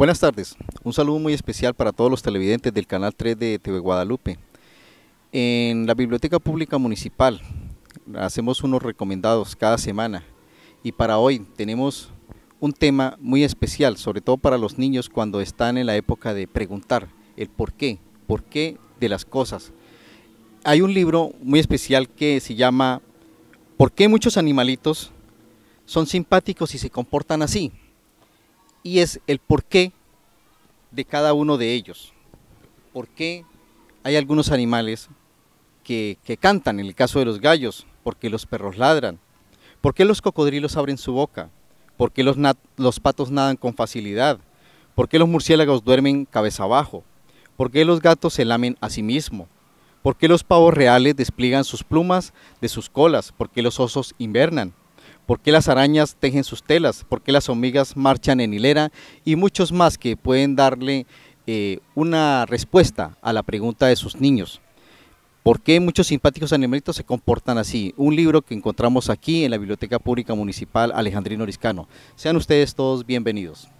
Buenas tardes, un saludo muy especial para todos los televidentes del Canal 3 de TV Guadalupe. En la Biblioteca Pública Municipal hacemos unos recomendados cada semana y para hoy tenemos un tema muy especial, sobre todo para los niños cuando están en la época de preguntar el por qué, por qué de las cosas. Hay un libro muy especial que se llama ¿Por qué muchos animalitos son simpáticos y se comportan así? y es el porqué de cada uno de ellos. ¿Por qué hay algunos animales que, cantan? En el caso de los gallos, por qué los perros ladran. ¿Por qué los cocodrilos abren su boca? ¿Por qué los, los patos nadan con facilidad? ¿Por qué los murciélagos duermen cabeza abajo? ¿Por qué los gatos se lamen a sí mismos? ¿Por qué los pavos reales despliegan sus plumas de sus colas? ¿Por qué los osos invernan? por qué las arañas tejen sus telas, por qué las hormigas marchan en hilera y muchos más que pueden darle eh, una respuesta a la pregunta de sus niños. ¿Por qué muchos simpáticos animalitos se comportan así? Un libro que encontramos aquí en la Biblioteca Pública Municipal Alejandrino Oriscano. Sean ustedes todos bienvenidos.